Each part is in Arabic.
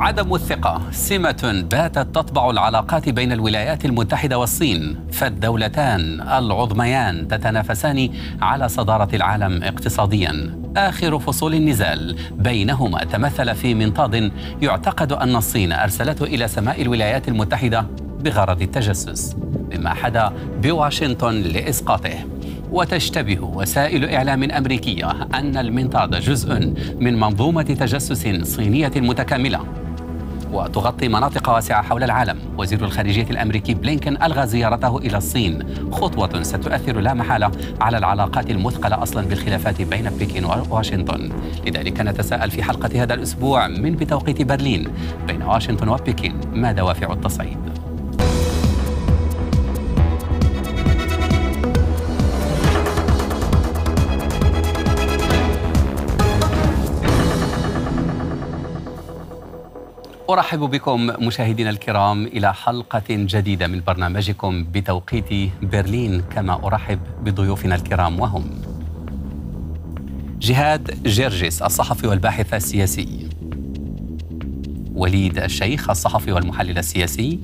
عدم الثقة سمة باتت تطبع العلاقات بين الولايات المتحدة والصين فالدولتان العظميان تتنافسان على صدارة العالم اقتصاديا آخر فصول النزال بينهما تمثل في منطاد يعتقد أن الصين أرسلته إلى سماء الولايات المتحدة بغرض التجسس مما حدا بواشنطن لإسقاطه وتشتبه وسائل إعلام أمريكية أن المنطاد جزء من منظومة تجسس صينية متكاملة وتغطي مناطق واسعة حول العالم وزير الخارجية الأمريكي بلينكن ألغى زيارته إلى الصين خطوة ستؤثر لا محالة على العلاقات المثقلة أصلا بالخلافات بين بكين وواشنطن لذلك نتساءل في حلقة هذا الأسبوع من بتوقيت برلين بين واشنطن وبكين ما دوافع التصعيد أرحب بكم مشاهدينا الكرام إلى حلقة جديدة من برنامجكم بتوقيت برلين كما أرحب بضيوفنا الكرام وهم جهاد جرجس الصحفي والباحث السياسي وليد الشيخ الصحفي والمحلل السياسي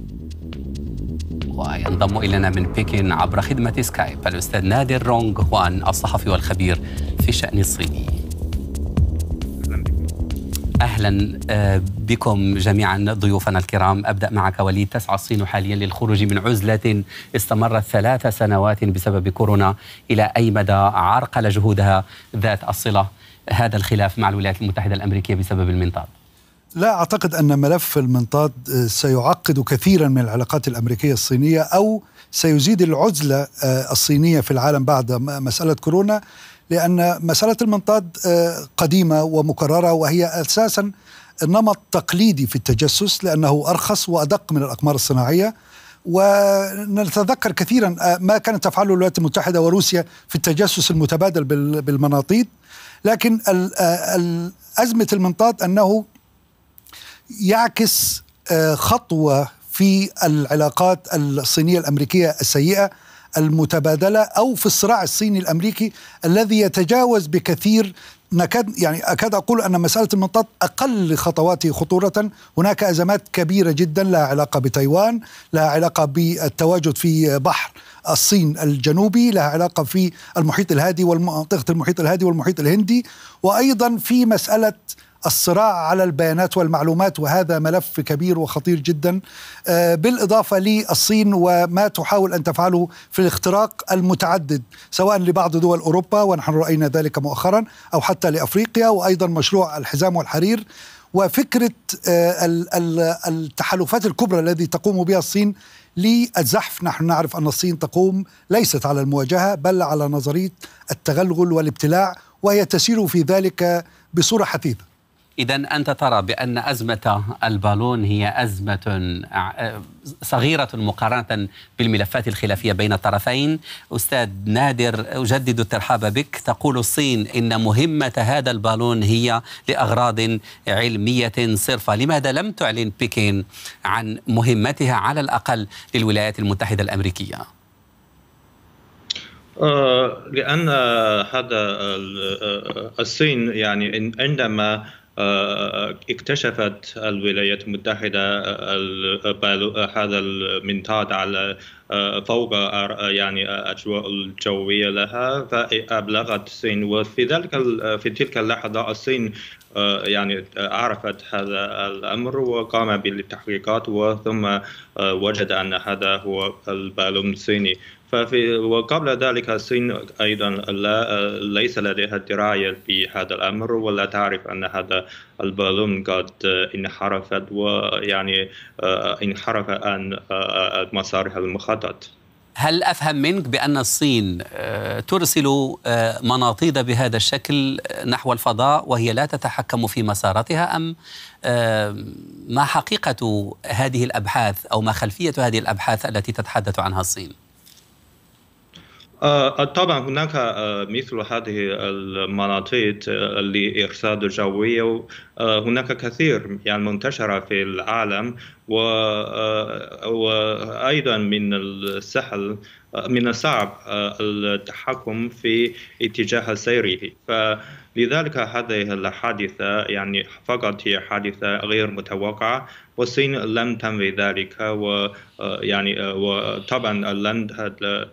وينضم إلينا من بكين عبر خدمة سكايب الأستاذ نادر رونغ هوان الصحفي والخبير في الشأن الصيني اهلا آه، بكم جميعا ضيوفنا الكرام ابدا معك وليد تسعى الصين حاليا للخروج من عزله استمرت ثلاث سنوات بسبب كورونا الى اي مدى عرقل جهودها ذات الصله هذا الخلاف مع الولايات المتحده الامريكيه بسبب المنطاد لا اعتقد ان ملف المنطاد آه، سيعقد كثيرا من العلاقات الامريكيه الصينيه او سيزيد العزله آه، الصينيه في العالم بعد مساله كورونا لأن مسألة المنطاد آه، قديمة ومكررة وهي أساسا نمط تقليدي في التجسس لأنه أرخص وأدق من الأقمار الصناعية ونتذكر كثيرا آه، ما كانت تفعله الولايات المتحدة وروسيا في التجسس المتبادل بالمناطيد لكن آه، أزمة المنطاد أنه يعكس خطوة في العلاقات الصينية الأمريكية السيئة المتبادله او في الصراع الصيني الامريكي الذي يتجاوز بكثير نكاد يعني اكاد اقول ان مساله المنطاد اقل خطواته خطوره، هناك ازمات كبيره جدا لها علاقه بتايوان، لها علاقه بالتواجد في بحر الصين الجنوبي، لها علاقه في المحيط الهادي ومنطقه المحيط الهادي والمحيط الهندي، وايضا في مساله الصراع على البيانات والمعلومات وهذا ملف كبير وخطير جدا آه، بالإضافة للصين وما تحاول أن تفعله في الاختراق المتعدد سواء لبعض دول أوروبا ونحن رأينا ذلك مؤخرا أو حتى لأفريقيا وأيضا مشروع الحزام والحرير وفكرة آه، التحالفات الكبرى التي تقوم بها الصين للزحف نحن نعرف أن الصين تقوم ليست على المواجهة بل على نظرية التغلغل والابتلاع وهي تسير في ذلك بصورة حثيثة إذا أنت ترى بأن أزمة البالون هي أزمة آه، صغيرة مقارنة بالملفات الخلافية بين الطرفين أستاذ نادر أجدد الترحاب بك تقول الصين إن مهمة هذا البالون هي لأغراض علمية صرفة لماذا لم تعلن بكين عن مهمتها على الأقل للولايات المتحدة الأمريكية؟ آه، لأن هذا آه، الصين يعني عندما اكتشفت الولايات المتحدة هذا المنطاد على فوق يعني الأجواء الجوية لها فأبلغت الصين وفي ذلك في تلك اللحظة الصين يعني عرفت هذا الأمر وقام بالتحقيقات وثم وجد أن هذا هو البالون الصيني ففي وقبل ذلك الصين ايضا لا ليس لديها درايه بهذا الامر ولا تعرف ان هذا البالون قد انحرفت ويعني آه، انحرف عن آه، مسارها المخطط. هل افهم منك بان الصين آه، ترسل مناطيد بهذا الشكل نحو الفضاء وهي لا تتحكم في مساراتها ام ما حقيقه هذه الابحاث او ما خلفيه هذه الابحاث التي تتحدث عنها الصين؟ آه، آه، طبعا هناك آه، مثل هذه المناطق لإرصاد جوية هناك كثير يعني منتشرة في العالم وأيضا من السهل من الصعب التحكم في اتجاه سيره ف لذلك هذه الحادثة يعني فقط هي حادثة غير متوقعة والصين لم تنوي ذلك آه، يعني آه، وطبعا لن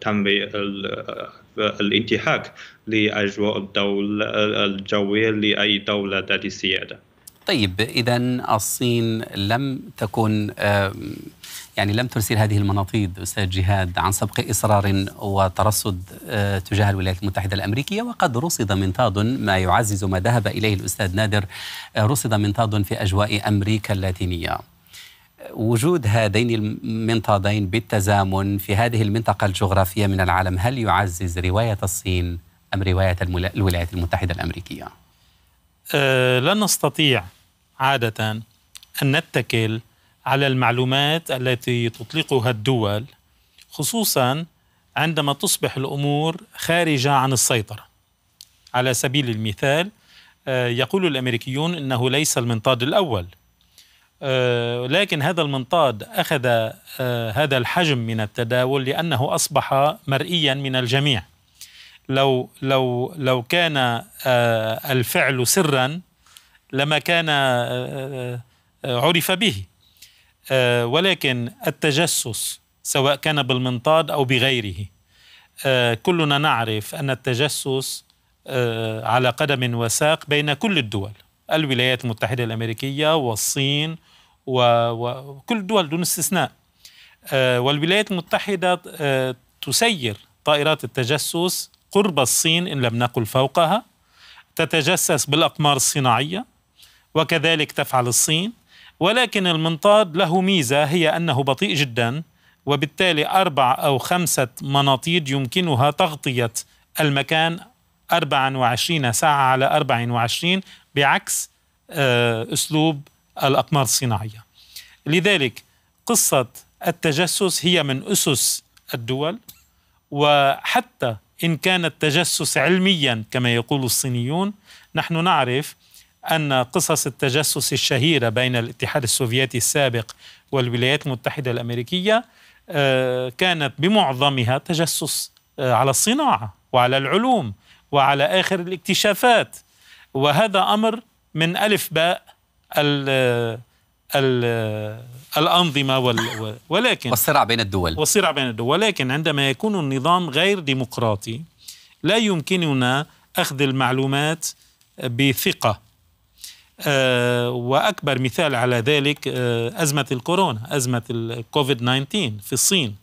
تنوي آه، الانتهاك لأجواء الدولة الجوية لأي دولة ذات سيادة طيب اذا الصين لم تكن يعني لم ترسل هذه المناطيد استاذ جهاد عن سبق اصرار وترصد آه، تجاه الولايات المتحده الامريكيه وقد رصد منطاد ما يعزز ما ذهب اليه الاستاذ نادر آه، رصد منطاد في اجواء امريكا اللاتينيه. وجود هذين المنطادين بالتزامن في هذه المنطقه الجغرافيه من العالم هل يعزز روايه الصين ام روايه الولايات المتحده الامريكيه؟ آه، لا نستطيع عادة أن نتكل على المعلومات التي تطلقها الدول خصوصا عندما تصبح الأمور خارجة عن السيطرة على سبيل المثال آه، يقول الأمريكيون أنه ليس المنطاد الأول آه، لكن هذا المنطاد أخذ هذا الحجم من التداول لأنه أصبح مرئيا من الجميع لو لو لو كان آه، الفعل سرا لما كان آه، آه، عرف به ولكن التجسس سواء كان بالمنطاد او بغيره كلنا نعرف ان التجسس على قدم وساق بين كل الدول الولايات المتحده الامريكيه والصين وكل الدول دون استثناء والولايات المتحده تسير طائرات التجسس قرب الصين إن لم نقل فوقها تتجسس بالأقمار الصناعية وكذلك تفعل الصين ولكن المنطاد له ميزة هي أنه بطيء جدا وبالتالي أربع أو خمسة مناطيد يمكنها تغطية المكان 24 ساعة على 24 بعكس آه، أسلوب الأقمار الصناعية لذلك قصة التجسس هي من أسس الدول وحتى إن كان التجسس علميا كما يقول الصينيون نحن نعرف أن قصص التجسس الشهيرة بين الاتحاد السوفيتي السابق والولايات المتحدة الأمريكية آه، كانت بمعظمها تجسس آه، على الصناعة وعلى العلوم وعلى آخر الاكتشافات وهذا أمر من ألف باء آه، الأنظمة وال... ولكن والصراع بين الدول والصراع بين الدول ولكن عندما يكون النظام غير ديمقراطي لا يمكننا أخذ المعلومات بثقة آه، وأكبر مثال على ذلك آه، أزمة الكورونا أزمة الكوفيد 19 في الصين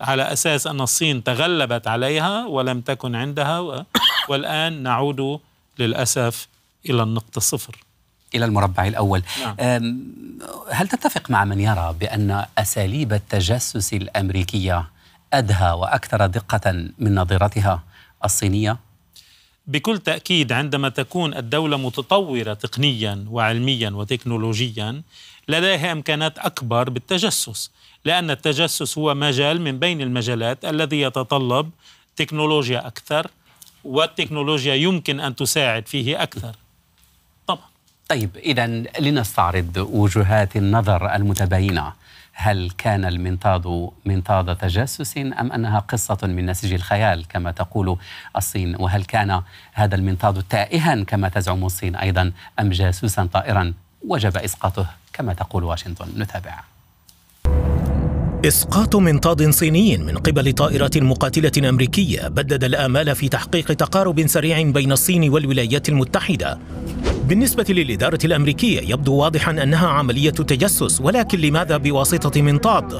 على أساس أن الصين تغلبت عليها ولم تكن عندها والآن نعود للأسف إلى النقطة الصفر إلى المربع الأول نعم. هل تتفق مع من يرى بأن أساليب التجسس الأمريكية أدهى وأكثر دقة من نظيرتها الصينية؟ بكل تأكيد عندما تكون الدولة متطورة تقنيا وعلميا وتكنولوجيا لديها إمكانات أكبر بالتجسس لأن التجسس هو مجال من بين المجالات الذي يتطلب تكنولوجيا أكثر والتكنولوجيا يمكن أن تساعد فيه أكثر طيب إذا لنستعرض وجهات النظر المتباينة هل كان المنطاد منطاد تجسس أم أنها قصة من نسج الخيال كما تقول الصين وهل كان هذا المنطاد تائها كما تزعم الصين أيضا أم جاسوسا طائرا وجب إسقاطه كما تقول واشنطن نتابع إسقاط منطاد صيني من قبل طائرة مقاتلة أمريكية بدد الآمال في تحقيق تقارب سريع بين الصين والولايات المتحدة بالنسبة للإدارة الأمريكية يبدو واضحا أنها عملية تجسس ولكن لماذا بواسطة منطاد؟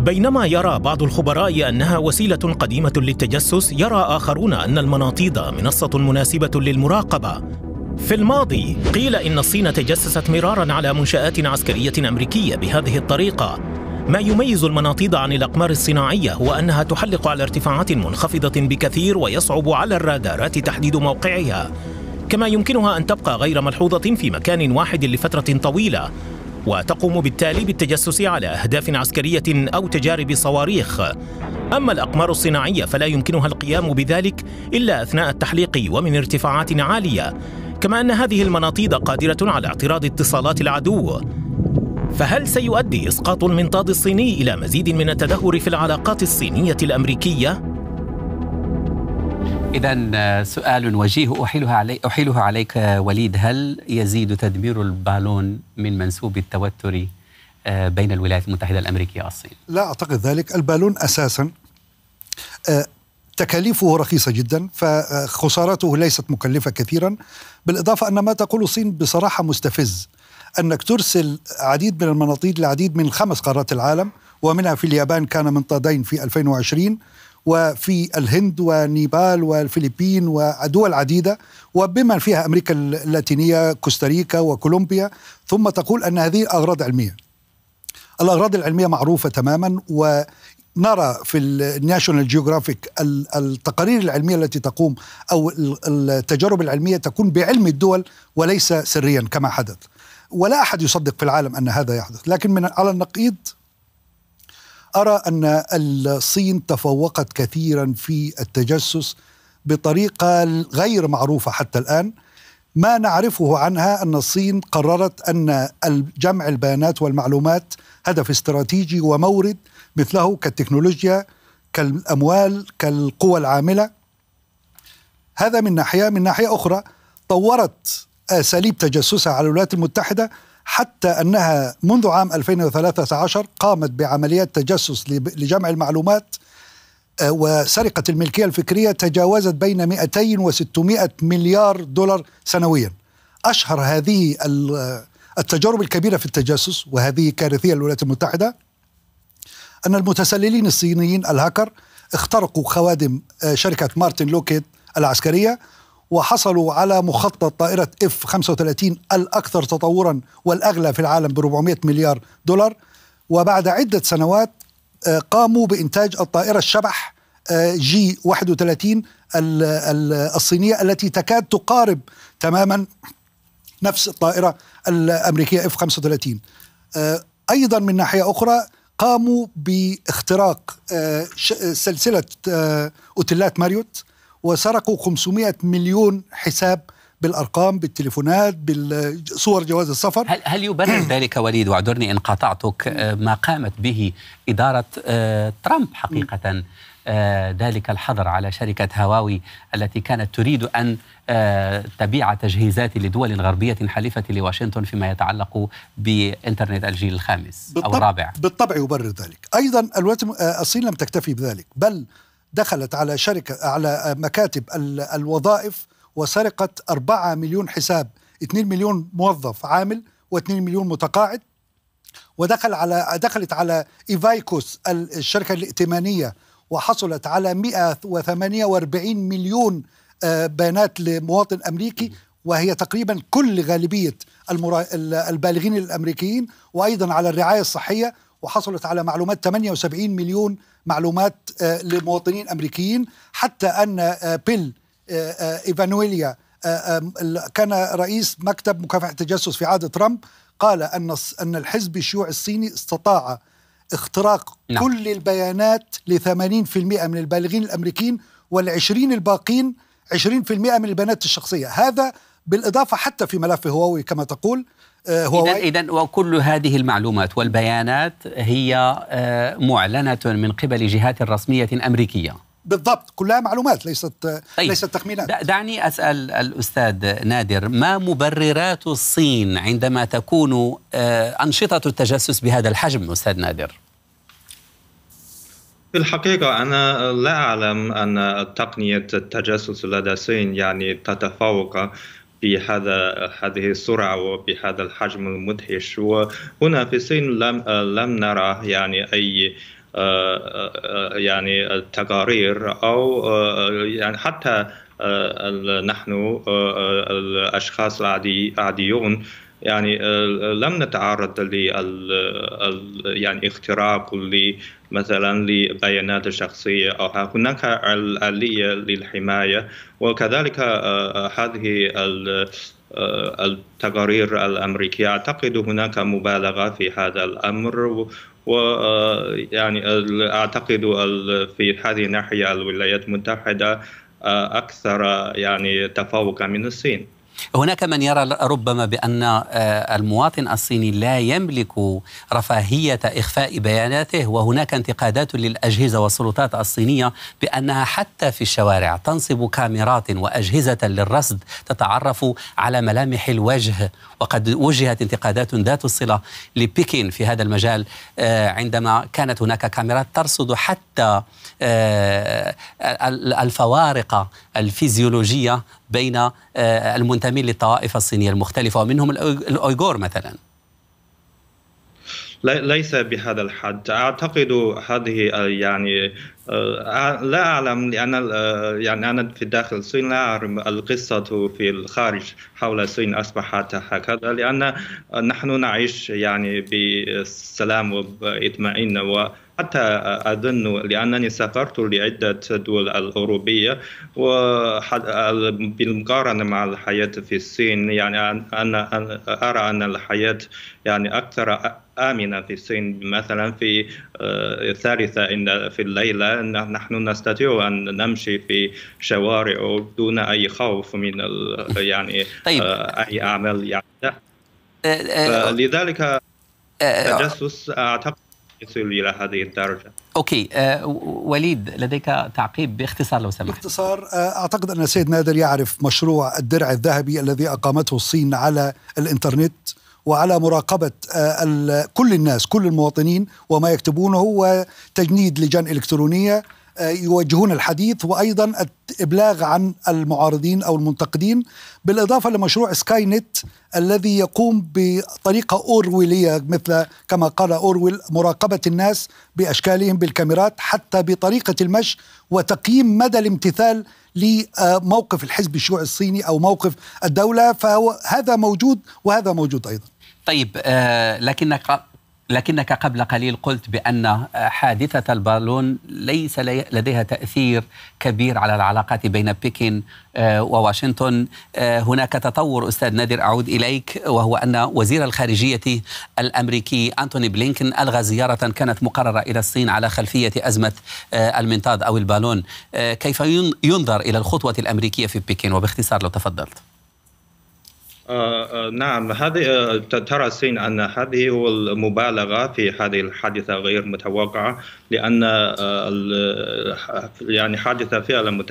بينما يرى بعض الخبراء أنها وسيلة قديمة للتجسس يرى آخرون أن المناطيد منصة مناسبة للمراقبة في الماضي قيل إن الصين تجسست مرارا على منشآت عسكرية أمريكية بهذه الطريقة ما يميز المناطيد عن الأقمار الصناعية هو أنها تحلق على ارتفاعات منخفضة بكثير ويصعب على الرادارات تحديد موقعها كما يمكنها أن تبقى غير ملحوظة في مكان واحد لفترة طويلة وتقوم بالتالي بالتجسس على أهداف عسكرية أو تجارب صواريخ أما الأقمار الصناعية فلا يمكنها القيام بذلك إلا أثناء التحليق ومن ارتفاعات عالية كما أن هذه المناطيد قادرة على اعتراض اتصالات العدو فهل سيؤدي اسقاط المنطاد الصيني الى مزيد من التدهور في العلاقات الصينيه الامريكيه إذا آه، سؤال وجيه أحيلها علي احيلها عليك آه، وليد هل يزيد تدمير البالون من منسوب التوتر آه، بين الولايات المتحدة الأمريكية والصين؟ لا أعتقد ذلك البالون أساسا تكاليفه رخيصة جدا فخسارته ليست مكلفة كثيرا بالإضافة أن ما تقول الصين بصراحة مستفز انك ترسل عديد من المناطيد لعديد من خمس قارات العالم ومنها في اليابان كان منطادين في 2020 وفي الهند ونيبال والفلبين ودول عديدة وبما فيها أمريكا اللاتينية كوستاريكا وكولومبيا ثم تقول أن هذه أغراض علمية الأغراض العلمية معروفة تماما ونرى في الناشونال جيوغرافيك التقارير العلميه التي تقوم او التجارب العلميه تكون بعلم الدول وليس سريا كما حدث. ولا احد يصدق في العالم ان هذا يحدث لكن من على النقيض ارى ان الصين تفوقت كثيرا في التجسس بطريقه غير معروفه حتى الان ما نعرفه عنها ان الصين قررت ان جمع البيانات والمعلومات هدف استراتيجي ومورد مثله كالتكنولوجيا كالاموال كالقوى العامله هذا من ناحيه من ناحيه اخرى طورت أساليب تجسسها على الولايات المتحدة حتى أنها منذ عام 2013 قامت بعمليات تجسس لجمع المعلومات آه، وسرقة الملكية الفكرية تجاوزت بين 200 و600 مليار دولار سنويا أشهر هذه التجارب الكبيرة في التجسس وهذه كارثية للولايات المتحدة أن المتسللين الصينيين الهاكر اخترقوا خوادم آه، شركة مارتن لوكيت العسكرية وحصلوا على مخطط طائرة اف 35 الأكثر تطورا والأغلى في العالم ب 400 مليار دولار وبعد عدة سنوات آه، قاموا بإنتاج الطائرة الشبح آه، جي 31 الصينية التي تكاد تقارب تماما نفس الطائرة الأمريكية اف 35 آه، أيضا من ناحية أخرى قاموا باختراق سلسلة أوتيلات ماريوت وسرقوا 500 مليون حساب بالارقام بالتليفونات بالصور جواز السفر هل هل يبرر ذلك وليد واعذرني ان قاطعتك آه، ما قامت به اداره آه، ترامب حقيقه آه، ذلك الحظر على شركه هواوي التي كانت تريد ان تبيع تجهيزات لدول غربيه حليفه لواشنطن فيما يتعلق بانترنت الجيل الخامس او الرابع بالطبع يبرر ذلك ايضا الولايات الصين لم تكتفي بذلك بل دخلت على شركة على مكاتب الوظائف وسرقت 4 مليون حساب 2 مليون موظف عامل و2 مليون متقاعد ودخل على دخلت على ايفايكوس الشركه الائتمانيه وحصلت على 148 مليون آه، بيانات لمواطن امريكي وهي تقريبا كل غالبيه المرا... البالغين الامريكيين وايضا على الرعايه الصحيه وحصلت على معلومات 78 مليون معلومات آه، لمواطنين امريكيين حتى ان آه، بيل آه، ايفانويليا كان رئيس مكتب مكافحه التجسس في عهد ترامب قال ان ان الحزب الشيوعي الصيني استطاع اختراق نعم. كل البيانات ل 80% من البالغين الامريكيين وال 20 الباقين 20% من البيانات الشخصيه، هذا بالاضافه حتى في ملف هواوي كما تقول آه، هواوي إذا وكل هذه المعلومات والبيانات هي آه، معلنة من قبل جهات رسمية أمريكية بالضبط كلها معلومات ليست آه، طيب. ليست تخمينات دعني اسال الاستاذ نادر ما مبررات الصين عندما تكون انشطه التجسس بهذا الحجم استاذ نادر في الحقيقة أنا لا أعلم أن تقنية التجسس لدى الصين يعني تتفوق بهذا هذه السرعة وبهذا الحجم المدهش وهنا في الصين لم لم نرى يعني أي آه، آه، يعني تقارير أو آه، يعني حتى نحن الأشخاص العاديون يعني لم نتعرض لل يعني اختراق مثلا للبيانات الشخصية أو هناك الآلية للحماية وكذلك آه، آه، هذه آه، التقارير الأمريكية أعتقد هناك مبالغة في هذا الأمر ويعني أعتقد في هذه الناحية الولايات المتحدة أكثر يعني تفوقا من الصين هناك من يرى ربما بأن آه، المواطن الصيني لا يملك رفاهية إخفاء بياناته وهناك انتقادات للأجهزة والسلطات الصينية بأنها حتى في الشوارع تنصب كاميرات وأجهزة للرصد تتعرف على ملامح الوجه وقد وجهت انتقادات ذات الصلة لبكين في هذا المجال آه، عندما كانت هناك كاميرات ترصد حتى آه، الفوارق الفيزيولوجية بين آه، المنتمين للطوائف الصينية المختلفة ومنهم الأيغور مثلا ليس بهذا الحد اعتقد هذه آه، يعني آه، لا اعلم لان يعني انا في داخل الصين لا اعلم القصه في الخارج حول الصين اصبحت هكذا لان نحن نعيش يعني بسلام واطمئنان حتى أظن لأنني سافرت لعدة دول الأوروبية وبالمقارنة مع الحياة في الصين يعني أنا أرى أن الحياة يعني أكثر آمنة في الصين مثلا في آه، الثالثة في الليلة نحن نستطيع أن نمشي في شوارع دون أي خوف من يعني طيب. آه، أي أعمال يعني آه، لذلك التجسس أعتقد يصل الى هذه الدرجه. اوكي آه وليد لديك تعقيب باختصار لو سمحت. باختصار آه، اعتقد ان السيد نادر يعرف مشروع الدرع الذهبي الذي اقامته الصين على الانترنت وعلى مراقبة آه، كل الناس كل المواطنين وما يكتبونه وتجنيد لجان إلكترونية يوجهون الحديث وايضا الابلاغ عن المعارضين او المنتقدين بالاضافه لمشروع سكاي نت الذي يقوم بطريقه اورويليه مثل كما قال اورويل مراقبه الناس باشكالهم بالكاميرات حتى بطريقه المشي وتقييم مدى الامتثال لموقف الحزب الشيوعي الصيني او موقف الدوله فهذا موجود وهذا موجود ايضا. طيب آه، لكنك لكنك قبل قليل قلت بأن آه، حادثة البالون ليس لديها تأثير كبير على العلاقات بين بكين آه، وواشنطن آه، هناك تطور أستاذ نادر أعود إليك وهو أن وزير الخارجية الأمريكي أنتوني بلينكن ألغى زيارة كانت مقررة إلى الصين على خلفية أزمة المنطاد أو البالون كيف ينظر إلى الخطوة الأمريكية في بكين وباختصار لو تفضلت آه،, آه نعم هذه آه ترى الصين ان هذه هو المبالغه في هذه الحادثه غير متوقعه لان آه، يعني حادثه فعلا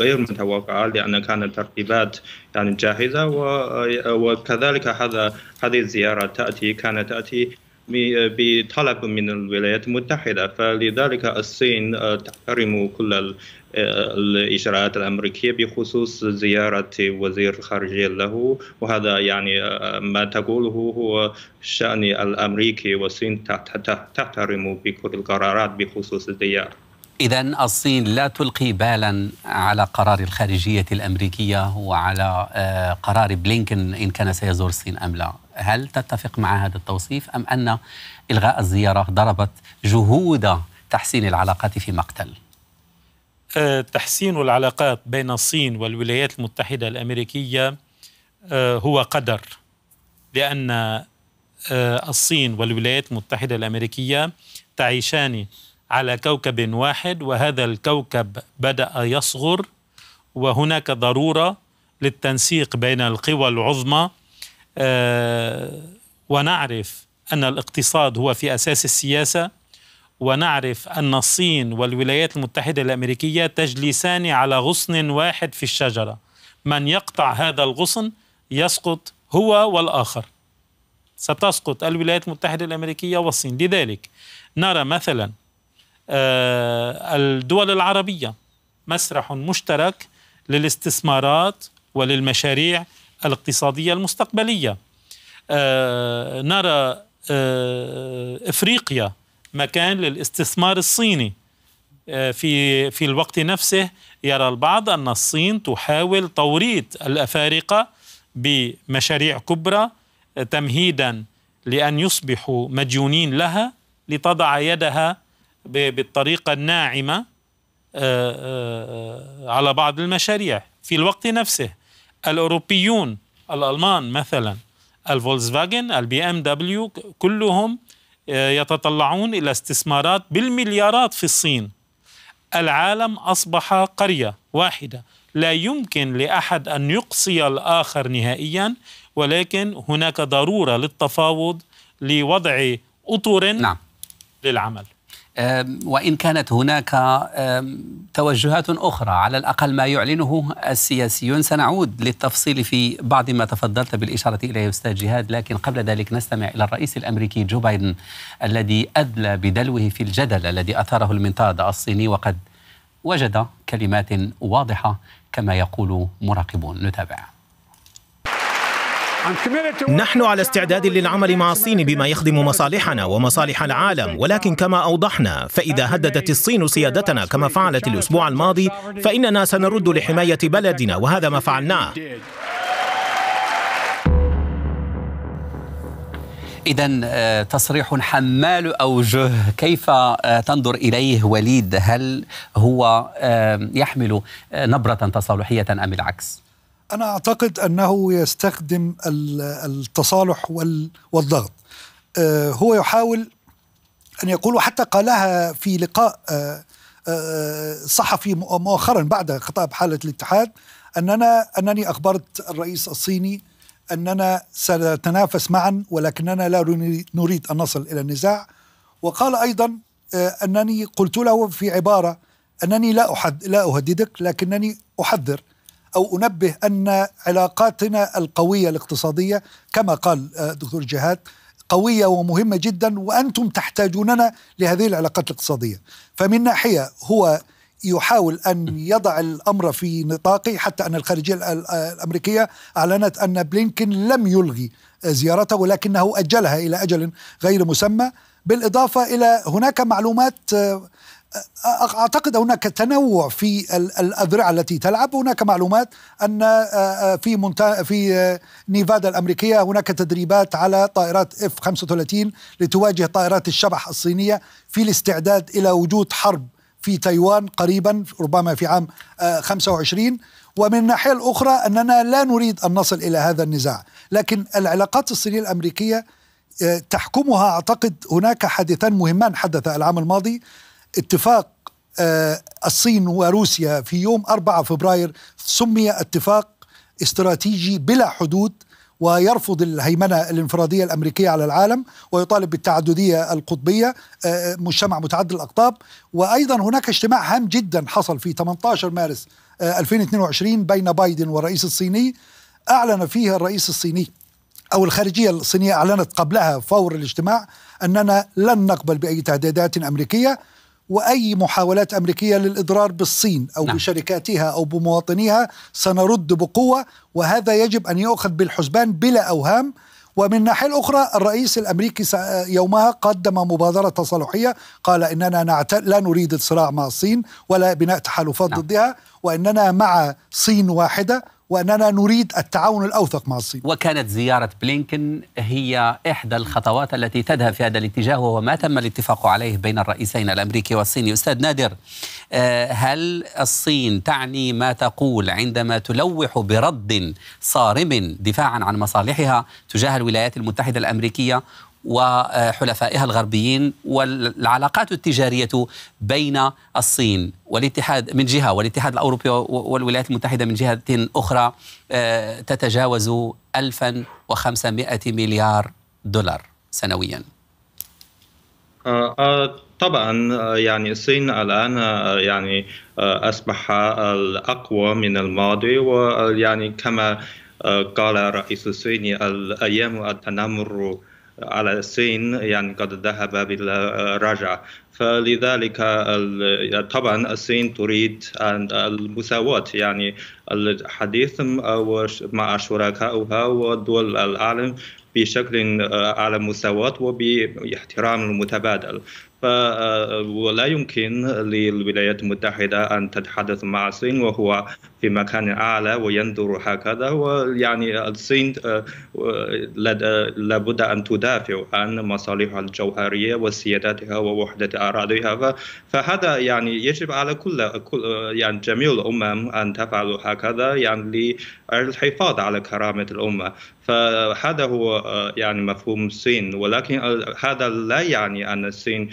غير متوقعه لان كانت ترتيبات يعني جاهزه آه، وكذلك هذا هذه الزياره تاتي كانت تاتي بطلب من الولايات المتحدة فلذلك الصين آه، تحترم كل آه، الإجراءات الأمريكية بخصوص زيارة وزير الخارجية له وهذا يعني آه، ما تقوله هو الشأن الأمريكي والصين تحترم بكل القرارات بخصوص الزيارة إذا الصين لا تلقي بالا على قرار الخارجية الأمريكية وعلى قرار بلينكن إن كان سيزور الصين أم لا هل تتفق مع هذا التوصيف أم أن إلغاء الزيارة ضربت جهود تحسين العلاقات في مقتل؟ أه، تحسين العلاقات بين الصين والولايات المتحدة الأمريكية أه، هو قدر لأن أه، الصين والولايات المتحدة الأمريكية تعيشان على كوكب واحد وهذا الكوكب بدأ يصغر وهناك ضرورة للتنسيق بين القوى العظمى آه، ونعرف ان الاقتصاد هو في اساس السياسه ونعرف ان الصين والولايات المتحده الامريكيه تجلسان على غصن واحد في الشجره من يقطع هذا الغصن يسقط هو والاخر ستسقط الولايات المتحده الامريكيه والصين لذلك نرى مثلا آه، الدول العربيه مسرح مشترك للاستثمارات وللمشاريع الاقتصادية المستقبلية آه، نرى آه، افريقيا مكان للاستثمار الصيني آه، في في الوقت نفسه يرى البعض ان الصين تحاول توريط الافارقه بمشاريع كبرى تمهيدا لان يصبحوا مديونين لها لتضع يدها بالطريقه الناعمه على بعض المشاريع في الوقت نفسه الأوروبيون الألمان مثلا الفولkswagen البي ام دبليو كلهم آه، يتطلعون إلى استثمارات بالمليارات في الصين العالم أصبح قرية واحدة لا يمكن لأحد أن يقصي الآخر نهائيا ولكن هناك ضرورة للتفاوض لوضع أطر نعم. للعمل وان كانت هناك توجهات اخرى على الاقل ما يعلنه السياسيون سنعود للتفصيل في بعض ما تفضلت بالاشاره اليه استاذ جهاد لكن قبل ذلك نستمع الى الرئيس الامريكي جو بايدن الذي ادلى بدلوه في الجدل الذي اثاره المنطاد الصيني وقد وجد كلمات واضحه كما يقول مراقبون نتابع نحن على استعداد للعمل مع الصين بما يخدم مصالحنا ومصالح العالم ولكن كما أوضحنا فإذا هددت الصين سيادتنا كما فعلت الأسبوع الماضي فإننا سنرد لحماية بلدنا وهذا ما فعلناه إذا آه، تصريح حمال أوجه كيف آه، تنظر إليه وليد هل هو آه، يحمل نبرة تصالحية أم العكس؟ أنا أعتقد أنه يستخدم التصالح والضغط آه، هو يحاول أن يقول وحتى قالها في لقاء آه، آه، صحفي مؤخرا بعد خطاب حالة الاتحاد أننا أنني أخبرت الرئيس الصيني أننا سنتنافس معا ولكننا لا نريد أن نصل إلى النزاع وقال أيضا أنني قلت له في عبارة أنني لا أحد لا أهددك لكنني أحذر أو أنبه أن علاقاتنا القوية الاقتصادية كما قال آه، دكتور جهاد قوية ومهمة جدا وأنتم تحتاجوننا لهذه العلاقات الاقتصادية فمن ناحية هو يحاول أن يضع الأمر في نطاقه حتى أن الخارجية الأمريكية أعلنت أن بلينكن لم يلغي زيارته ولكنه أجلها إلى أجل غير مسمى بالإضافة إلى هناك معلومات آه، اعتقد هناك تنوع في الاذرعه التي تلعب هناك معلومات ان في منت... في نيفادا الامريكيه هناك تدريبات على طائرات اف 35 لتواجه طائرات الشبح الصينيه في الاستعداد الى وجود حرب في تايوان قريبا ربما في عام 25 ومن الناحيه الاخرى اننا لا نريد ان نصل الى هذا النزاع لكن العلاقات الصينيه الامريكيه تحكمها اعتقد هناك حادثان مهمان حدث العام الماضي اتفاق آه، الصين وروسيا في يوم 4 فبراير سمي اتفاق استراتيجي بلا حدود ويرفض الهيمنة الانفرادية الأمريكية على العالم ويطالب بالتعددية القطبية آه، مجتمع متعدد الأقطاب وأيضا هناك اجتماع هام جدا حصل في 18 مارس 2022 آه، بين بايدن والرئيس الصيني أعلن فيه الرئيس الصيني أو الخارجية الصينية أعلنت قبلها فور الاجتماع أننا لن نقبل بأي تهديدات أمريكية واي محاولات امريكيه للاضرار بالصين او نعم. بشركاتها او بمواطنيها سنرد بقوه وهذا يجب ان يؤخذ بالحسبان بلا اوهام ومن الناحيه الاخرى الرئيس الامريكي يومها قدم مبادره تصالحيه قال اننا نعت... لا نريد الصراع مع الصين ولا بناء تحالفات نعم. ضدها واننا مع صين واحده وأننا نريد التعاون الأوثق مع الصين وكانت زيارة بلينكن هي إحدى الخطوات التي تذهب في هذا الاتجاه وهو ما تم الاتفاق عليه بين الرئيسين الأمريكي والصيني أستاذ نادر آه، هل الصين تعني ما تقول عندما تلوح برد صارم دفاعا عن مصالحها تجاه الولايات المتحدة الأمريكية وحلفائها الغربيين والعلاقات التجارية بين الصين والاتحاد من جهة والاتحاد الأوروبي والولايات المتحدة من جهة أخرى آه، تتجاوز 1500 مليار دولار سنويا آه، آه، طبعا يعني الصين الان يعني اصبح الاقوى من الماضي ويعني كما قال الرئيس الصيني الايام التنمر على الصين يعني قد ذهب بالرجعة فلذلك طبعا الصين تريد المساواة يعني الحديث مع شركائها ودول العالم بشكل آه، على مساواة وباحترام المتبادل آه، ولا يمكن للولايات المتحدة أن تتحدث مع الصين وهو في مكان أعلى وينظر هكذا ويعني الصين آه، لابد أن تدافع عن مصالحها الجوهرية وسيادتها ووحدة أرادوا فهذا يعني يجب على كل, كل يعني جميع الأمم أن تفعل هكذا يعني للحفاظ على كرامة الأمة فهذا هو يعني مفهوم الصين ولكن هذا لا يعني أن الصين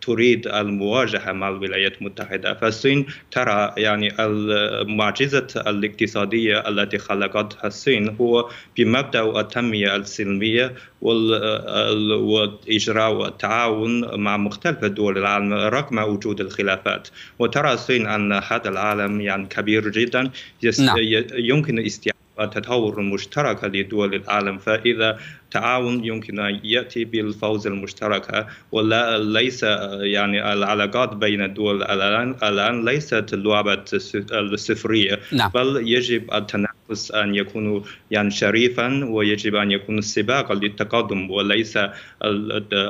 تريد المواجهه مع الولايات المتحده فالصين ترى يعني المعجزه الاقتصاديه التي خلقتها الصين هو بمبدا التنميه السلميه واجراء التعاون مع مختلف دول العالم رغم وجود الخلافات وترى الصين ان هذا العالم يعني كبير جدا يس... نعم. يمكن استيعاب تطور مشترك لدول العالم فإذا تعاون يمكن أن يأتي بالفوز المشترك ولا ليس يعني العلاقات بين الدول الآن ليست لعبة صفرية نعم. بل يجب التنافس أن يكون يعني شريفا ويجب أن يكون سباقا للتقدم وليس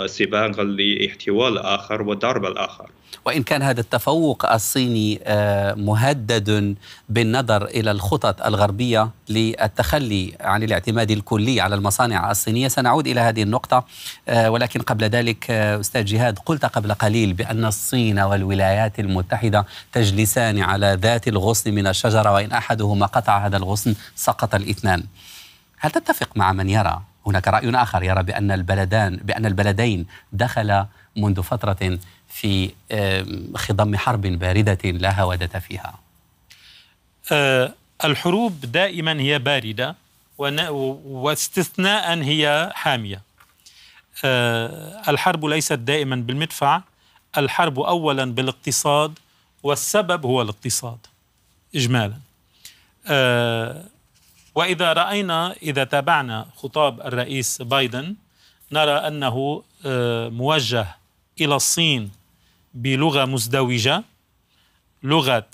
سباقا لاحتواء الآخر وضرب الآخر وإن كان هذا التفوق الصيني آه، مهدد بالنظر إلى الخطط الغربية للتخلي عن الاعتماد الكلي على المصانع الصينية سنعود إلى هذه النقطة آه، ولكن قبل ذلك آه، أستاذ جهاد قلت قبل قليل بأن الصين والولايات المتحدة تجلسان على ذات الغصن من الشجرة وإن أحدهما قطع هذا الغصن الحسن سقط الاثنان هل تتفق مع من يرى هناك رأي آخر يرى بأن البلدان بأن البلدين دخلا منذ فترة في خضم حرب باردة لا هوادة فيها آه، الحروب دائما هي باردة واستثناء هي حامية آه، الحرب ليست دائما بالمدفع الحرب أولا بالاقتصاد والسبب هو الاقتصاد إجمالا آه، وإذا رأينا إذا تابعنا خطاب الرئيس بايدن نرى أنه آه، موجه إلى الصين بلغة مزدوجة لغة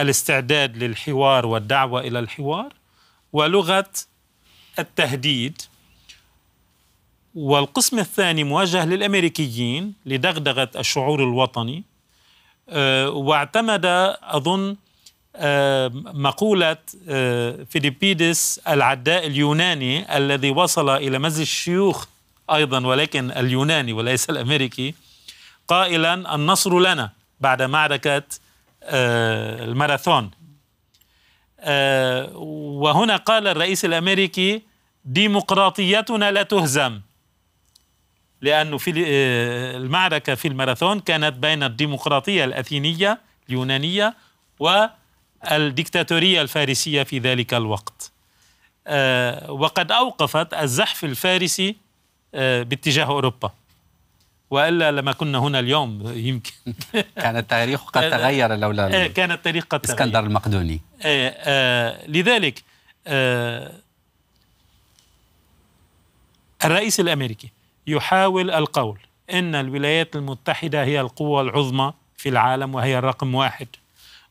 الاستعداد للحوار والدعوة إلى الحوار ولغة التهديد والقسم الثاني موجه للأمريكيين لدغدغة الشعور الوطني آه، واعتمد أظن آه، مقولة آه، فيديبيدس العداء اليوناني الذي وصل إلى مجلس الشيوخ أيضا ولكن اليوناني وليس الأمريكي قائلا النصر لنا بعد معركة آه، الماراثون وهنا قال الرئيس الأمريكي ديمقراطيتنا لا تهزم لأنه في المعركة في الماراثون كانت بين الديمقراطية الأثينية اليونانية و الديكتاتورية الفارسية في ذلك الوقت آه، وقد أوقفت الزحف الفارسي آه، باتجاه أوروبا والا لما كنا هنا اليوم يمكن كان التاريخ قد تغير لولا آه، كان التاريخ قد تغير اسكندر المقدوني لذلك الرئيس الامريكي يحاول القول ان الولايات المتحده هي القوه العظمى في العالم وهي الرقم واحد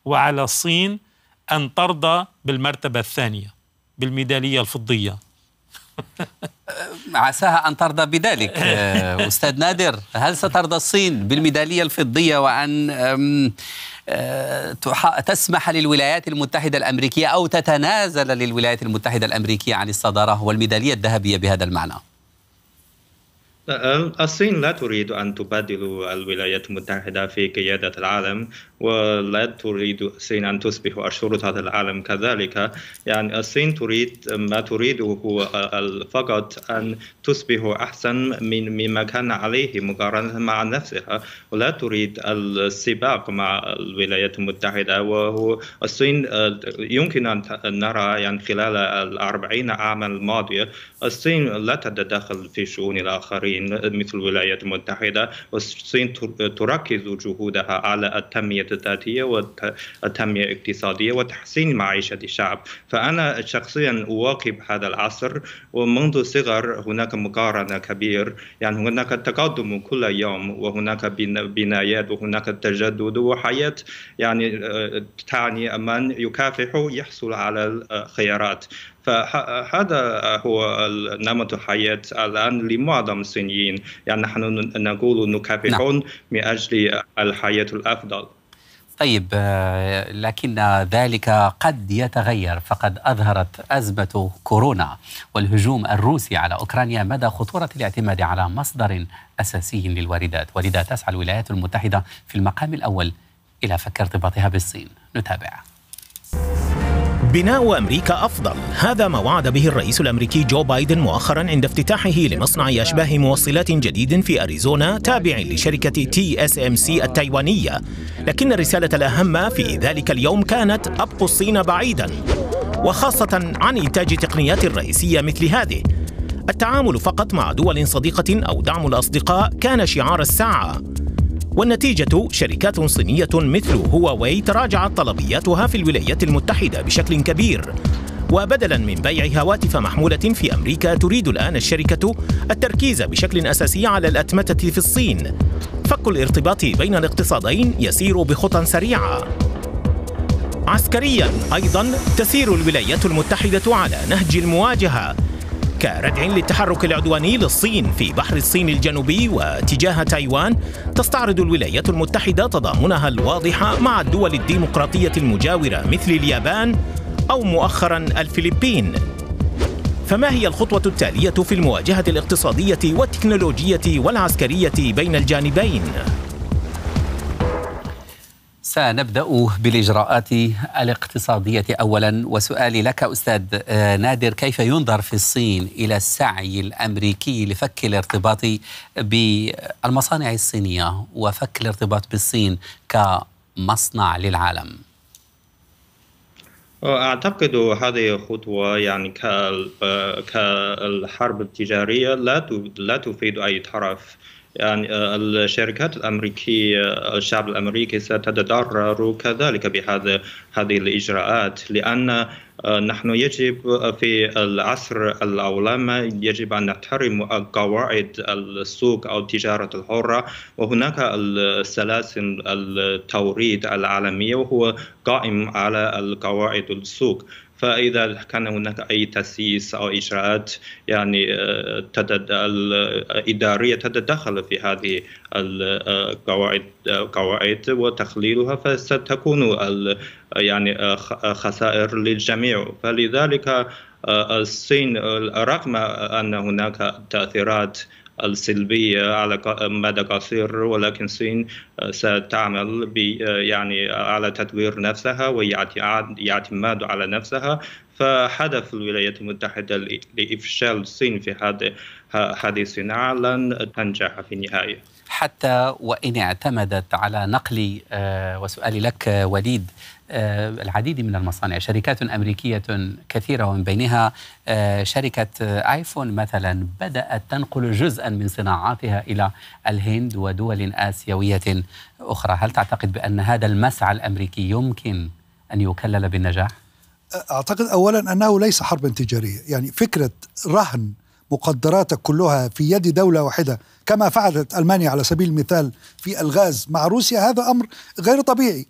وعلى الصين أن ترضى بالمرتبة الثانية بالميدالية الفضية عساها أن ترضى بذلك آه، أستاذ نادر هل سترضى الصين بالميدالية الفضية وأن آه، تسمح للولايات المتحدة الأمريكية أو تتنازل للولايات المتحدة الأمريكية عن الصدارة والميدالية الذهبية بهذا المعنى أه، الصين لا تريد أن تبدل الولايات المتحدة في قيادة العالم ولا تريد الصين أن تصبح الشرطة العالم كذلك يعني الصين تريد ما تريده هو فقط أن تصبح أحسن من مما كان عليه مقارنة مع نفسها ولا تريد السباق مع الولايات المتحدة وهو الصين أه، يمكن أن نرى يعني خلال الأربعين عاما الماضية الصين لا تتدخل في شؤون الآخرين مثل الولايات المتحدة والصين تركز جهودها على التنمية الذاتية والتنمية الاقتصادية وتحسين معيشة الشعب فأنا شخصيا أواكب هذا العصر ومنذ الصغر هناك مقارنة كبير يعني هناك تقدم كل يوم وهناك بنايات وهناك تجدد وحياة يعني آه، تعني من يكافح يحصل على الخيارات آه، فهذا هو نمط الحياة الآن لمعظم الصينيين يعني نحن نقول نكافحون نعم. من أجل الحياة الأفضل طيب آه، لكن ذلك قد يتغير فقد اظهرت ازمه كورونا والهجوم الروسي على اوكرانيا مدى خطوره الاعتماد على مصدر اساسي للواردات ولذا تسعى الولايات المتحده في المقام الاول الى فك ارتباطها بالصين نتابع بناء أمريكا أفضل هذا ما وعد به الرئيس الأمريكي جو بايدن مؤخرا عند افتتاحه لمصنع أشباه موصلات جديد في أريزونا تابع لشركة تي اس ام سي التايوانية لكن الرسالة الأهم في ذلك اليوم كانت أبقوا الصين بعيدا وخاصة عن إنتاج تقنيات رئيسية مثل هذه التعامل فقط مع دول صديقة أو دعم الأصدقاء كان شعار الساعة والنتيجة شركات صينية مثل هواوي تراجعت طلبياتها في الولايات المتحدة بشكل كبير وبدلا من بيع هواتف محمولة في أمريكا تريد الآن الشركة التركيز بشكل أساسي على الأتمتة في الصين فك الارتباط بين الاقتصادين يسير بخطى سريعة عسكريا أيضا تسير الولايات المتحدة على نهج المواجهة كردع للتحرك العدواني للصين في بحر الصين الجنوبي وتجاه تايوان تستعرض الولايات المتحدة تضامنها الواضح مع الدول الديمقراطية المجاورة مثل اليابان أو مؤخرا الفلبين فما هي الخطوة التالية في المواجهة الاقتصادية والتكنولوجية والعسكرية بين الجانبين؟ سنبدا بالاجراءات الاقتصاديه اولا وسؤالي لك استاذ آه، نادر كيف ينظر في الصين الى السعي الامريكي لفك الارتباط بالمصانع الصينيه وفك الارتباط بالصين كمصنع للعالم أه، أعتقد هذه خطوة يعني آه، كالحرب التجارية لا لا تفيد أي طرف يعني آه، الشركات الامريكيه آه، الشعب الامريكي ستتضرر كذلك بهذا هذه الاجراءات لان آه، نحن يجب في العصر الأولام يجب أن نحترم قواعد السوق أو التجارة الحرة وهناك السلاسل التوريد العالمية وهو قائم على قواعد السوق فاذا كان هناك اي تسييس او اجراءات يعني آه، الاداريه تتدخل في هذه القواعد آه، آه، قواعد وتخليلها فستكون يعني خسائر للجميع فلذلك الصين رغم ان هناك تاثيرات السلبية على مدى قصير ولكن الصين آه، ستعمل آه، يعني على تطوير نفسها ويعتمد على نفسها فهدف الولايات المتحدة لإفشال الصين في هذه هذه الصناعة لن تنجح في النهاية حتى وإن اعتمدت على نقل آه، وسؤالي لك وليد آه، العديد من المصانع شركات أمريكية كثيرة ومن بينها آه، شركة آيفون مثلا بدأت تنقل جزءا من صناعاتها إلى الهند ودول آسيوية أخرى هل تعتقد بأن هذا المسعى الأمريكي يمكن أن يكلل بالنجاح؟ أعتقد أولا أنه ليس حربا تجارية يعني فكرة رهن مقدراتك كلها في يد دولة واحدة كما فعلت ألمانيا على سبيل المثال في الغاز مع روسيا هذا أمر غير طبيعي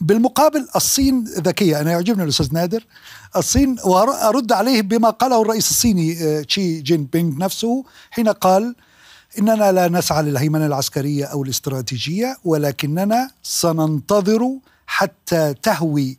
بالمقابل الصين ذكية أنا يعجبني الأستاذ نادر الصين وأرد عليه بما قاله الرئيس الصيني تشي جين بينغ نفسه حين قال إننا لا نسعى للهيمنة العسكرية أو الاستراتيجية ولكننا سننتظر حتى تهوي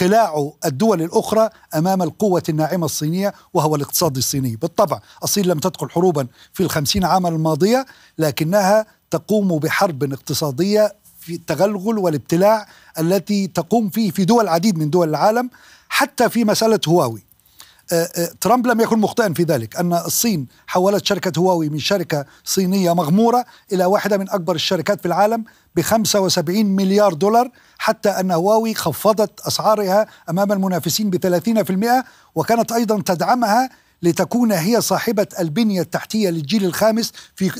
قلاع الدول الأخرى أمام القوة الناعمة الصينية وهو الاقتصاد الصيني بالطبع الصين لم تدخل حروبا في الخمسين عاما الماضية لكنها تقوم بحرب اقتصادية في التغلغل والابتلاع التي تقوم فيه في دول عديد من دول العالم حتى في مسألة هواوي آه، آه، ترامب لم يكن مخطئا في ذلك أن الصين حولت شركة هواوي من شركة صينية مغمورة إلى واحدة من أكبر الشركات في العالم ب 75 مليار دولار حتى أن هواوي خفضت أسعارها أمام المنافسين ب 30% وكانت أيضا تدعمها لتكون هي صاحبة البنية التحتية للجيل الخامس في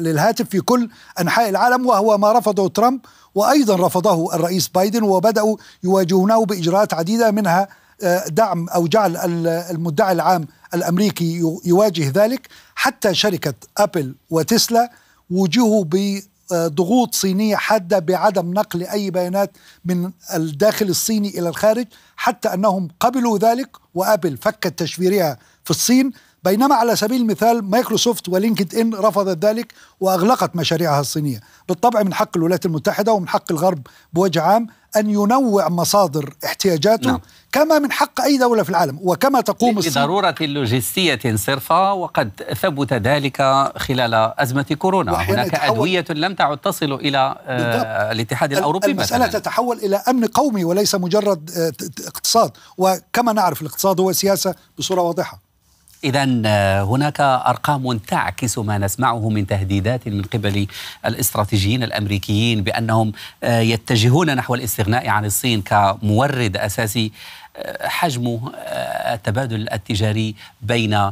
للهاتف في كل أنحاء العالم وهو ما رفضه ترامب وأيضا رفضه الرئيس بايدن وبدأوا يواجهونه بإجراءات عديدة منها آه، دعم أو جعل المدعي العام الأمريكي يواجه ذلك حتى شركة أبل وتسلا وجهوا ضغوط صينية حادة بعدم نقل أي بيانات من الداخل الصيني إلى الخارج حتى أنهم قبلوا ذلك وأبل فكت تشفيرها في الصين بينما على سبيل المثال مايكروسوفت ولينكد ان رفضت ذلك واغلقت مشاريعها الصينيه بالطبع من حق الولايات المتحده ومن حق الغرب بوجه عام ان ينوع مصادر احتياجاته نعم. كما من حق اي دوله في العالم وكما تقوم الصين بضروره لوجستيه صرفه وقد ثبت ذلك خلال ازمه كورونا هناك ادويه لم تعد تصل الى آه، بالضبط. الاتحاد الاوروبي المساله مثلاً. تتحول الى امن قومي وليس مجرد آه، اقتصاد وكما نعرف الاقتصاد هو سياسه بصوره واضحه إذا آه، هناك أرقام تعكس ما نسمعه من تهديدات من قبل الاستراتيجيين الأمريكيين بأنهم آه، يتجهون نحو الاستغناء عن الصين كمورد أساسي آه، حجم التبادل التجاري بين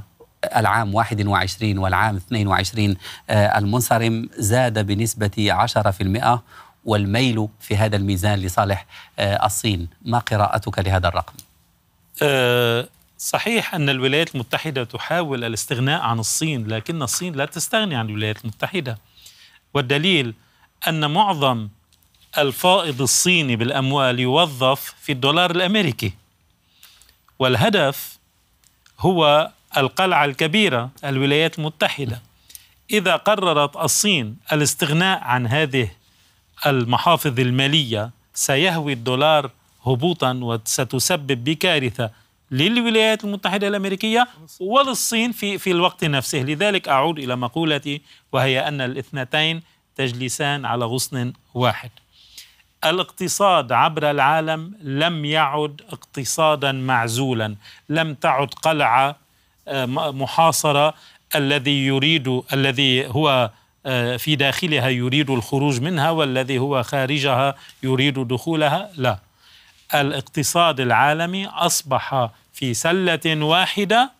العام 21 والعام 22 المنصرم زاد بنسبة 10% والميل في هذا الميزان لصالح الصين ما قراءتك لهذا الرقم؟ أه صحيح أن الولايات المتحدة تحاول الاستغناء عن الصين لكن الصين لا تستغني عن الولايات المتحدة والدليل أن معظم الفائض الصيني بالأموال يوظف في الدولار الأمريكي والهدف هو القلعة الكبيرة الولايات المتحدة إذا قررت الصين الاستغناء عن هذه المحافظ المالية سيهوي الدولار هبوطا وستسبب بكارثة للولايات المتحدة الأمريكية وللصين في, في الوقت نفسه لذلك أعود إلى مقولتي وهي أن الاثنتين تجلسان على غصن واحد الاقتصاد عبر العالم لم يعد اقتصادا معزولا لم تعد قلعة آه، محاصرة الذي يريد الذي هو آه، في داخلها يريد الخروج منها والذي هو خارجها يريد دخولها لا الاقتصاد العالمي اصبح في سله واحده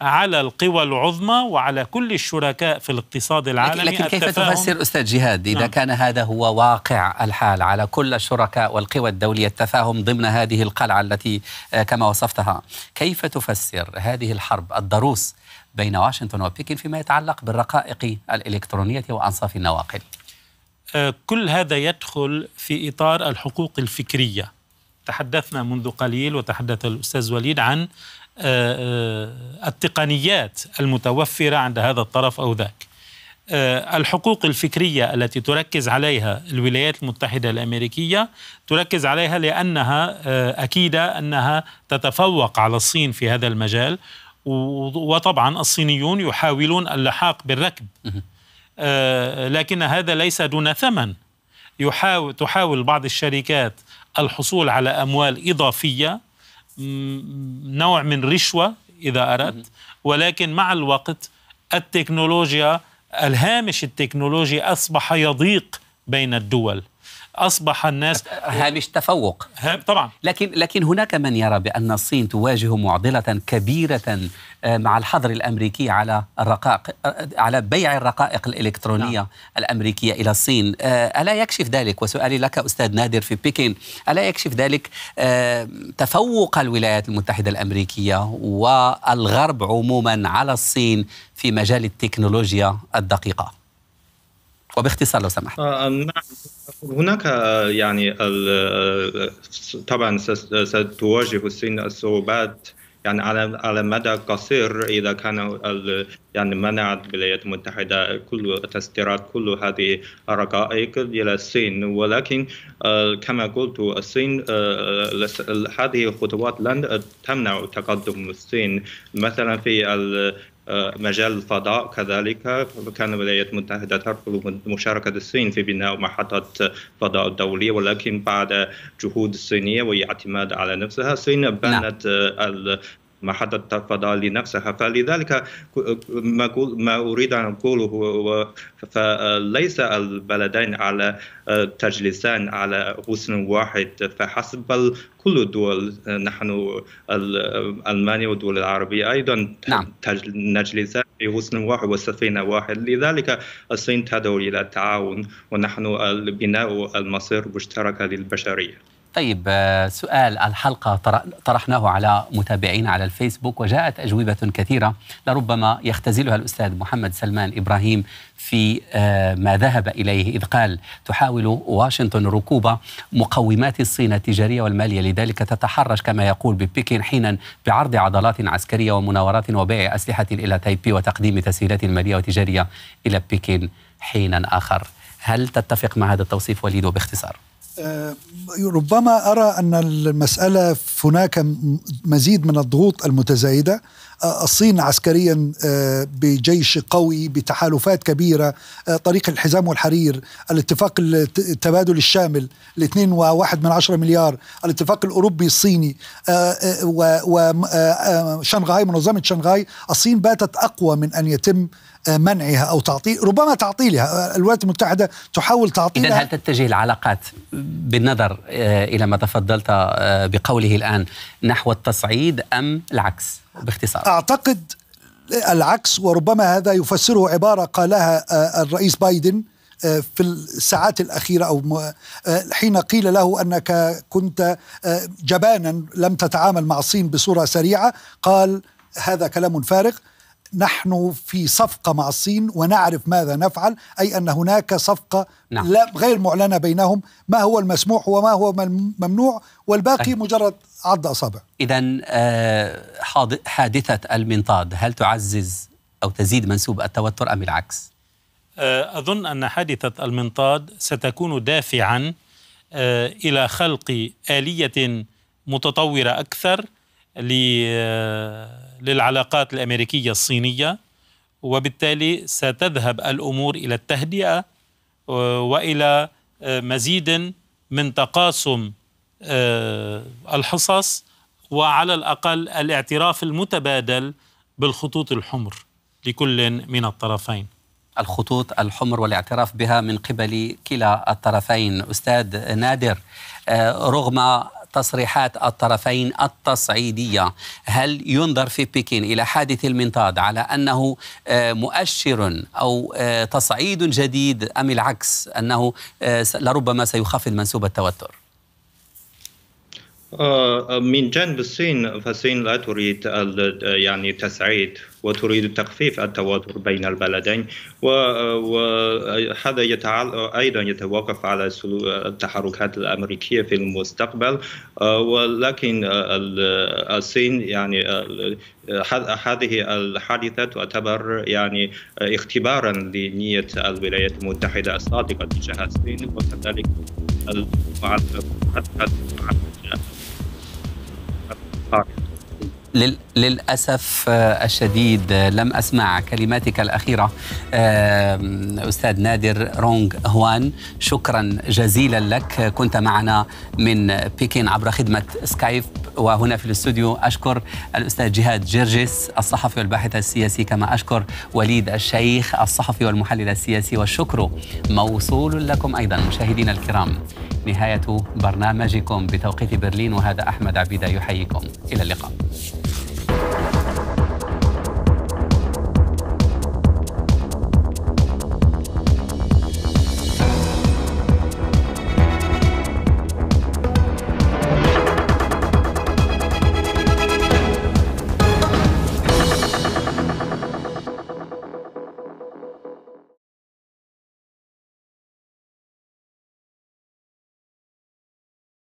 على القوى العظمى وعلى كل الشركاء في الاقتصاد العالمي لكن, كيف تفسر استاذ جهاد اذا نعم. كان هذا هو واقع الحال على كل الشركاء والقوى الدوليه التفاهم ضمن هذه القلعه التي آه، كما وصفتها كيف تفسر هذه الحرب الضروس بين واشنطن وبكين فيما يتعلق بالرقائق الالكترونيه وانصاف النواقل آه، كل هذا يدخل في اطار الحقوق الفكريه تحدثنا منذ قليل وتحدث الأستاذ وليد عن آه، آه، التقنيات المتوفرة عند هذا الطرف أو ذاك آه، الحقوق الفكرية التي تركز عليها الولايات المتحدة الأمريكية تركز عليها لأنها أكيدة أنها تتفوق على الصين في هذا المجال وطبعا الصينيون يحاولون اللحاق بالركب لكن هذا ليس دون ثمن يحاول تحاول بعض الشركات الحصول على اموال اضافيه نوع من رشوه اذا اردت ولكن مع الوقت التكنولوجيا الهامش التكنولوجي اصبح يضيق بين الدول اصبح الناس هامش تفوق طبعا لكن لكن هناك من يرى بان الصين تواجه معضله كبيره آه، مع الحظر الامريكي على الرقائق آه، على بيع الرقائق الالكترونيه نعم. الامريكيه الى الصين آه، الا يكشف ذلك وسؤالي لك استاذ نادر في بكين الا يكشف ذلك تفوق الولايات المتحده الامريكيه والغرب عموما على الصين في مجال التكنولوجيا الدقيقه وباختصار لو سمحت آه، آه، نعم. هناك آه، يعني طبعا ستواجه الصين الصعوبات يعني على على مدى قصير اذا كان يعني منعت الولايات المتحده كل تصديرات كل هذه الرقائق الى الصين ولكن كما قلت الصين هذه الخطوات لن تمنع تقدم الصين مثلا في مجال الفضاء كذلك كان الولايات المتحدة ترفض مشاركة الصين في بناء محطة فضاء دولية ولكن بعد جهود الصينية واعتماد على نفسها الصين بنت نعم. ما حدد ترفضها لنفسها فلذلك ما, ما أريد أن أقوله هو فليس البلدين على آه، تجلسان على غصن واحد فحسب بل كل الدول آه، نحن المانيا والدول العربيه ايضا نعم. نجلسان في غصن واحد وسفينه واحد لذلك الصين تدعو الى التعاون ونحن بناء المصير مشتركه للبشريه طيب آه، سؤال الحلقة طرحناه على متابعينا على الفيسبوك وجاءت أجوبة كثيرة لربما يختزلها الأستاذ محمد سلمان إبراهيم في آه، ما ذهب إليه إذ قال تحاول واشنطن ركوب مقومات الصين التجارية والمالية لذلك تتحرش كما يقول ببكين حينا بعرض عضلات عسكرية ومناورات وبيع أسلحة إلى تايبي وتقديم تسهيلات مالية وتجارية إلى بكين حينا آخر هل تتفق مع هذا التوصيف وليد وباختصار؟ ربما أرى أن المسألة هناك مزيد من الضغوط المتزايدة الصين عسكريا بجيش قوي بتحالفات كبيرة طريق الحزام والحرير الاتفاق التبادل الشامل الاثنين وواحد من عشرة مليار الاتفاق الأوروبي الصيني وشنغهاي منظمة شنغهاي الصين باتت أقوى من أن يتم منعها او تعطيل ربما تعطيلها الولايات المتحده تحاول تعطيلها اذا هل تتجه العلاقات بالنظر آه، الى ما تفضلت آه، بقوله الان نحو التصعيد ام العكس باختصار اعتقد العكس وربما هذا يفسره عباره قالها آه، الرئيس بايدن في الساعات الأخيرة أو حين قيل له أنك كنت جبانا لم تتعامل مع الصين بصورة سريعة قال هذا كلام فارغ نحن في صفقة مع الصين ونعرف ماذا نفعل أي أن هناك صفقة نعم. لا غير معلنة بينهم ما هو المسموح وما هو ممنوع والباقي أه. مجرد عض أصابع إذا آه، حادثة المنطاد هل تعزز أو تزيد منسوب التوتر أم العكس؟ آه، أظن أن حادثة المنطاد ستكون دافعا آه، إلى خلق آلية متطورة أكثر آه، للعلاقات الامريكيه الصينيه وبالتالي ستذهب الامور الى التهدئه والى آه، مزيد من تقاسم آه، الحصص وعلى الاقل الاعتراف المتبادل بالخطوط الحمر لكل من الطرفين. الخطوط الحمر والاعتراف بها من قبل كلا الطرفين، استاذ نادر رغم تصريحات الطرفين التصعيدية هل ينظر في بكين إلى حادث المنطاد على أنه آه، مؤشر أو آه، تصعيد جديد أم العكس أنه آه، لربما سيخفض منسوب التوتر آه، آه، من جانب الصين فالصين لا تريد آه، يعني التسعيد وتريد تخفيف التوتر بين البلدين وهذا ايضا يتوقف على التحركات الامريكيه في المستقبل ولكن الصين يعني هذه الحادثه تعتبر يعني اختبارا لنيه الولايات المتحده الصادقه تجاه الصين وكذلك مع Talk. للأسف آه، الشديد آه، لم أسمع كلماتك الأخيرة آه، أستاذ نادر رونغ هوان شكرا جزيلا لك كنت معنا من بكين عبر خدمة سكايب وهنا في الاستوديو أشكر الأستاذ جهاد جرجس الصحفي والباحث السياسي كما أشكر وليد الشيخ الصحفي والمحلل السياسي والشكر موصول لكم أيضا مشاهدينا الكرام نهاية برنامجكم بتوقيت برلين وهذا أحمد عبيدة يحييكم إلى اللقاء